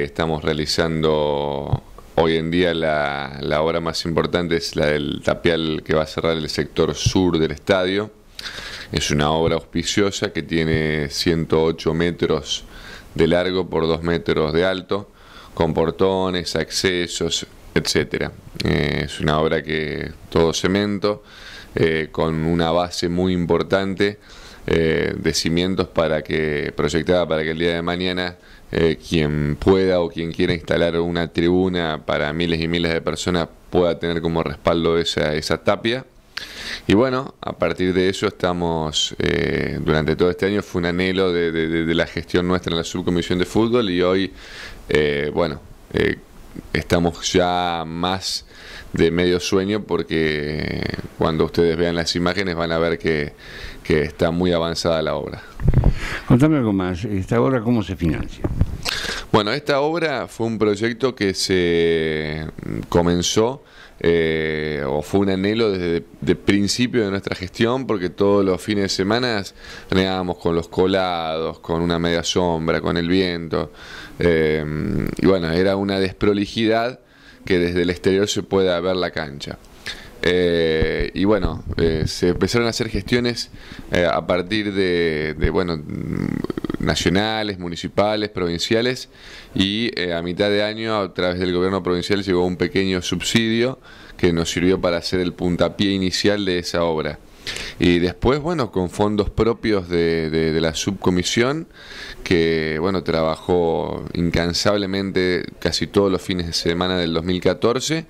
estamos realizando hoy en día la, obra más importante, es la del tapial que va a cerrar el sector sur del estadio. Es una obra auspiciosa que tiene 108 metros de largo por 2 metros de alto, con portones, accesos, etc. Eh, es una obra que todo cemento, eh, con una base muy importante eh, de cimientos para que, proyectada para que el día de mañana eh, quien pueda o quien quiera instalar una tribuna para miles y miles de personas pueda tener como respaldo esa, esa tapia. Y bueno, a partir de eso estamos, eh, durante todo este año fue un anhelo de, la gestión nuestra en la subcomisión de fútbol y hoy, eh, bueno, estamos ya más de medio sueño porque cuando ustedes vean las imágenes van a ver que, que está muy avanzada la obra. Contame algo más, ¿esta obra cómo se financia? Bueno, esta obra fue un proyecto que se mm, comenzó eh, o fue un anhelo desde el principio de nuestra gestión porque todos los fines de semana negábamos con los colados, con una media sombra, con el viento. Eh, y bueno, era una desprolijidad que desde el exterior se pueda ver la cancha. Eh, y bueno, se empezaron a hacer gestiones a partir de, de, bueno, nacionales, municipales, provinciales, y eh, a mitad de año a través del gobierno provincial llegó un pequeño subsidio que nos sirvió para hacer el puntapié inicial de esa obra. Y después, bueno, con fondos propios de, la subcomisión, que, bueno, trabajó incansablemente casi todos los fines de semana del 2014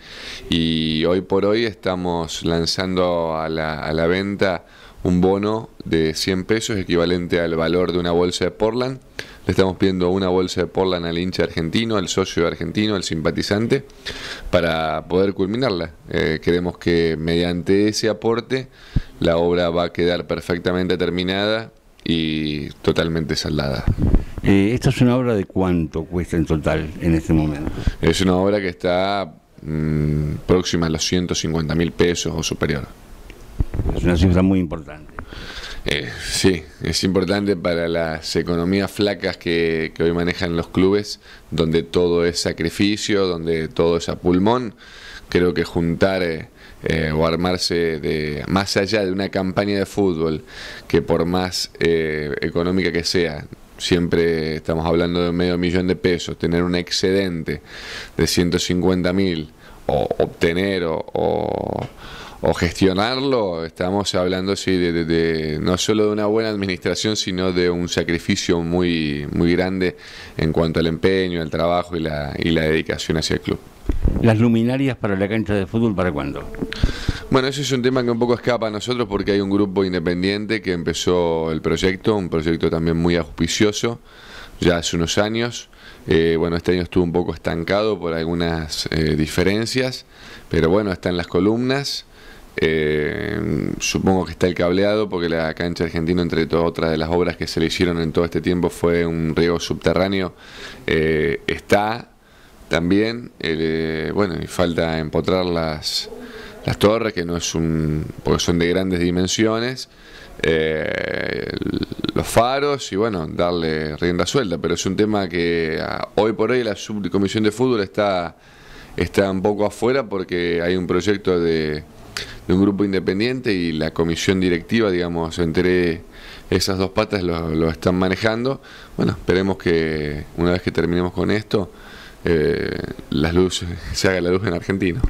y hoy por hoy estamos lanzando a la, a la venta un bono de 100 pesos equivalente al valor de una bolsa de Portland. Le estamos pidiendo una bolsa de Portland al hincha argentino, al socio argentino, al simpatizante, para poder culminarla. Eh, queremos que mediante ese aporte la obra va a quedar perfectamente terminada y totalmente saldada. Eh, ¿Esta es una obra de cuánto cuesta en total en este momento? Es una obra que está mm, próxima a los 150 mil pesos o superior. Es una cifra muy importante. Eh, sí, es importante para las economías flacas que, que, hoy manejan los clubes, donde todo es sacrificio, donde todo es a pulmón. Creo que juntar eh, eh, o armarse de más allá de una campaña de fútbol que por más económica que sea, siempre estamos hablando de medio millón de pesos, tener un excedente de 150 mil o obtener o o gestionarlo, estamos hablando sí, de, no solo de una buena administración, sino de un sacrificio muy, muy grande en cuanto al empeño, al trabajo y la, y la dedicación hacia el club. ¿Las luminarias para la cancha de fútbol para cuándo? Bueno, ese es un tema que un poco escapa a nosotros porque hay un grupo independiente que empezó el proyecto, un proyecto también muy auspicioso, ya hace unos años. Eh, bueno, este año estuvo un poco estancado por algunas eh, diferencias, pero bueno, está en las columnas. Eh, supongo que está el cableado porque la cancha argentina, entre todas otra de las obras que se le hicieron en todo este tiempo, fue un riego subterráneo. está también, bueno, y falta empotrar las las torres, que no es un. porque son de grandes dimensiones, eh, los faros y bueno, darle rienda suelta. Pero es un tema que ah, hoy por hoy la subcomisión de fútbol está, está un poco afuera porque hay un proyecto de, un grupo independiente y la comisión directiva, digamos, entre esas dos patas lo, están manejando. Bueno, esperemos que una vez que terminemos con esto. Eh, las luces, se haga la luz en Argentina.